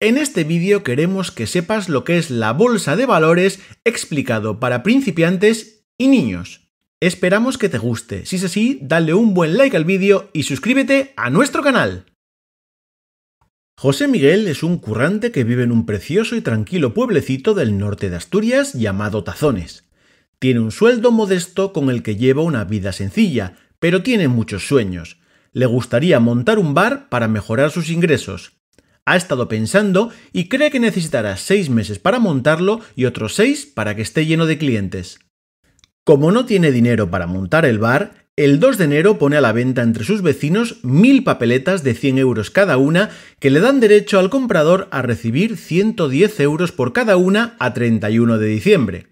En este vídeo queremos que sepas lo que es la bolsa de valores explicado para principiantes y niños. Esperamos que te guste. Si es así, dale un buen like al vídeo y suscríbete a nuestro canal. José Miguel es un currante que vive en un precioso y tranquilo pueblecito del norte de Asturias llamado Tazones. Tiene un sueldo modesto con el que lleva una vida sencilla, pero tiene muchos sueños. Le gustaría montar un bar para mejorar sus ingresos, ha estado pensando y cree que necesitará 6 meses para montarlo y otros 6 para que esté lleno de clientes. Como no tiene dinero para montar el bar, el 2 de enero pone a la venta entre sus vecinos mil papeletas de 100 euros cada una que le dan derecho al comprador a recibir 110 euros por cada una a 31 de diciembre.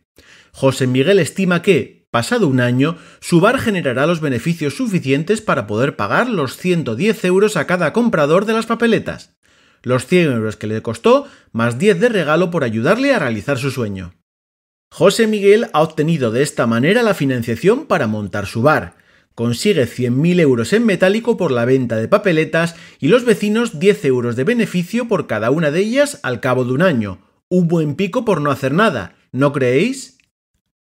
José Miguel estima que, pasado un año, su bar generará los beneficios suficientes para poder pagar los 110 euros a cada comprador de las papeletas los 100 euros que le costó, más 10 de regalo por ayudarle a realizar su sueño. José Miguel ha obtenido de esta manera la financiación para montar su bar. Consigue 100.000 euros en metálico por la venta de papeletas y los vecinos 10 euros de beneficio por cada una de ellas al cabo de un año. Un buen pico por no hacer nada, ¿no creéis?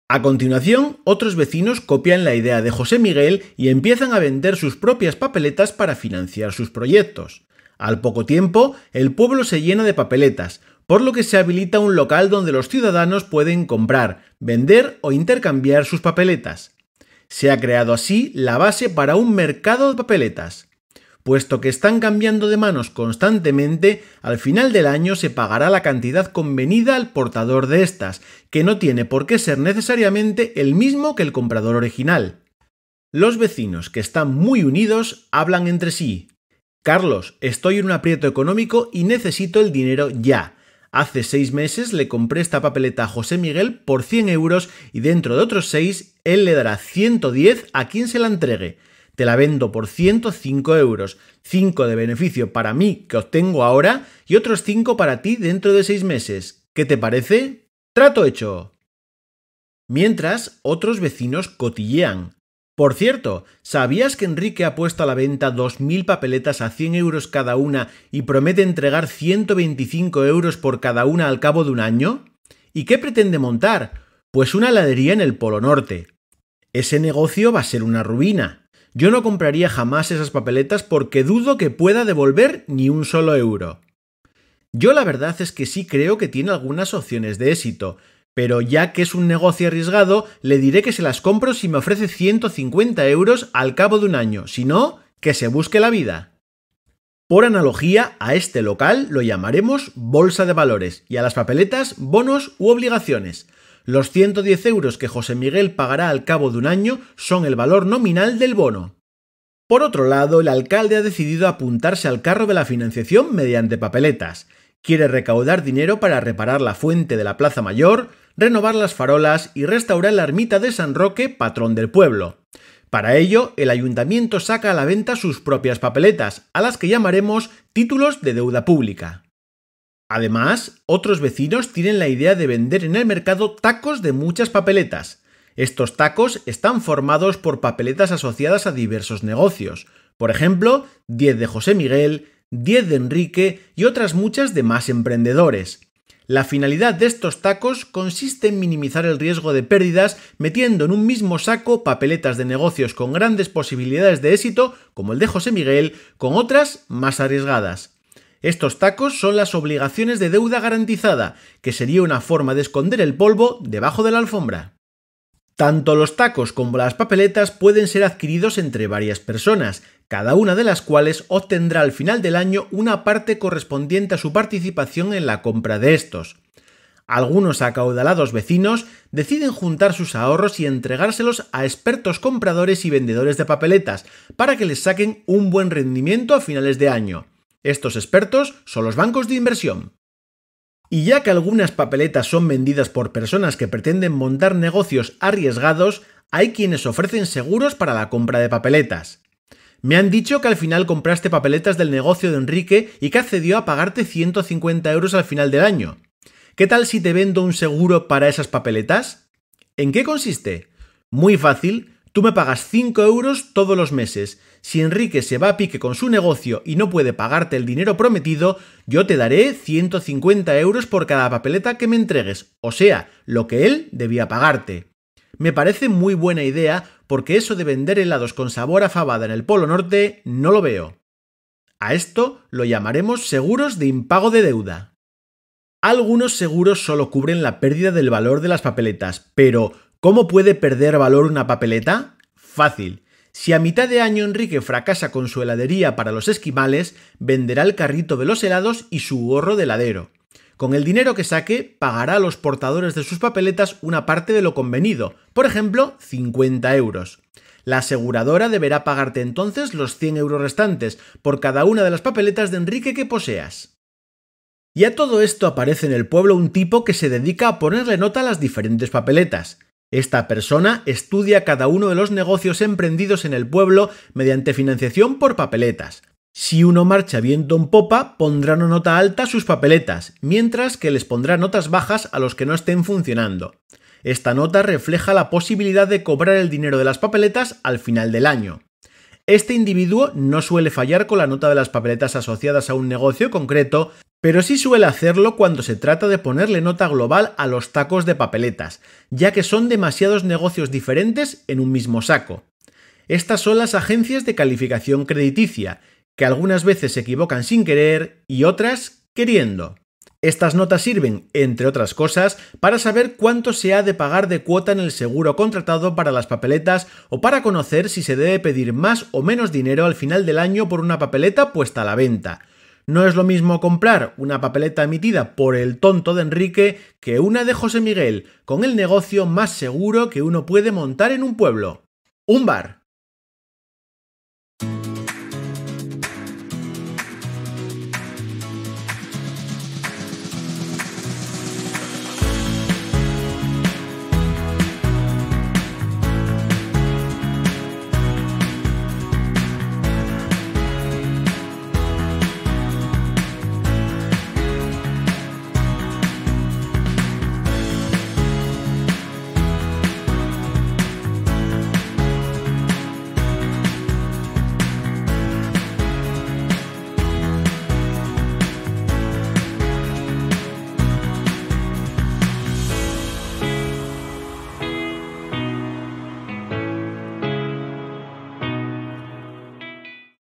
A continuación, otros vecinos copian la idea de José Miguel y empiezan a vender sus propias papeletas para financiar sus proyectos. Al poco tiempo, el pueblo se llena de papeletas, por lo que se habilita un local donde los ciudadanos pueden comprar, vender o intercambiar sus papeletas. Se ha creado así la base para un mercado de papeletas. Puesto que están cambiando de manos constantemente, al final del año se pagará la cantidad convenida al portador de estas, que no tiene por qué ser necesariamente el mismo que el comprador original. Los vecinos que están muy unidos hablan entre sí, Carlos, estoy en un aprieto económico y necesito el dinero ya. Hace seis meses le compré esta papeleta a José Miguel por 100 euros y dentro de otros seis él le dará 110 a quien se la entregue. Te la vendo por 105 euros, 5 de beneficio para mí que obtengo ahora y otros 5 para ti dentro de seis meses. ¿Qué te parece? Trato hecho. Mientras, otros vecinos cotillean. Por cierto, ¿sabías que Enrique ha puesto a la venta 2.000 papeletas a 100 euros cada una y promete entregar 125 euros por cada una al cabo de un año? ¿Y qué pretende montar? Pues una heladería en el Polo Norte. Ese negocio va a ser una ruina. Yo no compraría jamás esas papeletas porque dudo que pueda devolver ni un solo euro. Yo la verdad es que sí creo que tiene algunas opciones de éxito, pero ya que es un negocio arriesgado, le diré que se las compro si me ofrece 150 euros al cabo de un año, si no, que se busque la vida. Por analogía, a este local lo llamaremos bolsa de valores y a las papeletas bonos u obligaciones. Los 110 euros que José Miguel pagará al cabo de un año son el valor nominal del bono. Por otro lado, el alcalde ha decidido apuntarse al carro de la financiación mediante papeletas. Quiere recaudar dinero para reparar la fuente de la Plaza Mayor, renovar las farolas y restaurar la ermita de San Roque, patrón del pueblo. Para ello, el ayuntamiento saca a la venta sus propias papeletas, a las que llamaremos títulos de deuda pública. Además, otros vecinos tienen la idea de vender en el mercado tacos de muchas papeletas. Estos tacos están formados por papeletas asociadas a diversos negocios, por ejemplo, 10 de José Miguel, 10 de Enrique y otras muchas de más emprendedores. La finalidad de estos tacos consiste en minimizar el riesgo de pérdidas metiendo en un mismo saco papeletas de negocios con grandes posibilidades de éxito, como el de José Miguel, con otras más arriesgadas. Estos tacos son las obligaciones de deuda garantizada, que sería una forma de esconder el polvo debajo de la alfombra. Tanto los tacos como las papeletas pueden ser adquiridos entre varias personas, cada una de las cuales obtendrá al final del año una parte correspondiente a su participación en la compra de estos. Algunos acaudalados vecinos deciden juntar sus ahorros y entregárselos a expertos compradores y vendedores de papeletas para que les saquen un buen rendimiento a finales de año. Estos expertos son los bancos de inversión. Y ya que algunas papeletas son vendidas por personas que pretenden montar negocios arriesgados, hay quienes ofrecen seguros para la compra de papeletas. Me han dicho que al final compraste papeletas del negocio de Enrique y que accedió a pagarte 150 euros al final del año. ¿Qué tal si te vendo un seguro para esas papeletas? ¿En qué consiste? Muy fácil, Tú me pagas 5 euros todos los meses. Si Enrique se va a pique con su negocio y no puede pagarte el dinero prometido, yo te daré 150 euros por cada papeleta que me entregues, o sea, lo que él debía pagarte. Me parece muy buena idea porque eso de vender helados con sabor a fabada en el Polo Norte no lo veo. A esto lo llamaremos seguros de impago de deuda. Algunos seguros solo cubren la pérdida del valor de las papeletas, pero ¿Cómo puede perder valor una papeleta? Fácil. Si a mitad de año Enrique fracasa con su heladería para los esquimales, venderá el carrito de los helados y su gorro de heladero. Con el dinero que saque, pagará a los portadores de sus papeletas una parte de lo convenido, por ejemplo, 50 euros. La aseguradora deberá pagarte entonces los 100 euros restantes por cada una de las papeletas de Enrique que poseas. Y a todo esto aparece en el pueblo un tipo que se dedica a ponerle nota a las diferentes papeletas. Esta persona estudia cada uno de los negocios emprendidos en el pueblo mediante financiación por papeletas. Si uno marcha viento en popa, pondrá una nota alta a sus papeletas, mientras que les pondrá notas bajas a los que no estén funcionando. Esta nota refleja la posibilidad de cobrar el dinero de las papeletas al final del año. Este individuo no suele fallar con la nota de las papeletas asociadas a un negocio concreto, pero sí suele hacerlo cuando se trata de ponerle nota global a los tacos de papeletas, ya que son demasiados negocios diferentes en un mismo saco. Estas son las agencias de calificación crediticia, que algunas veces se equivocan sin querer y otras queriendo. Estas notas sirven, entre otras cosas, para saber cuánto se ha de pagar de cuota en el seguro contratado para las papeletas o para conocer si se debe pedir más o menos dinero al final del año por una papeleta puesta a la venta no es lo mismo comprar una papeleta emitida por el tonto de Enrique que una de José Miguel, con el negocio más seguro que uno puede montar en un pueblo. Un bar.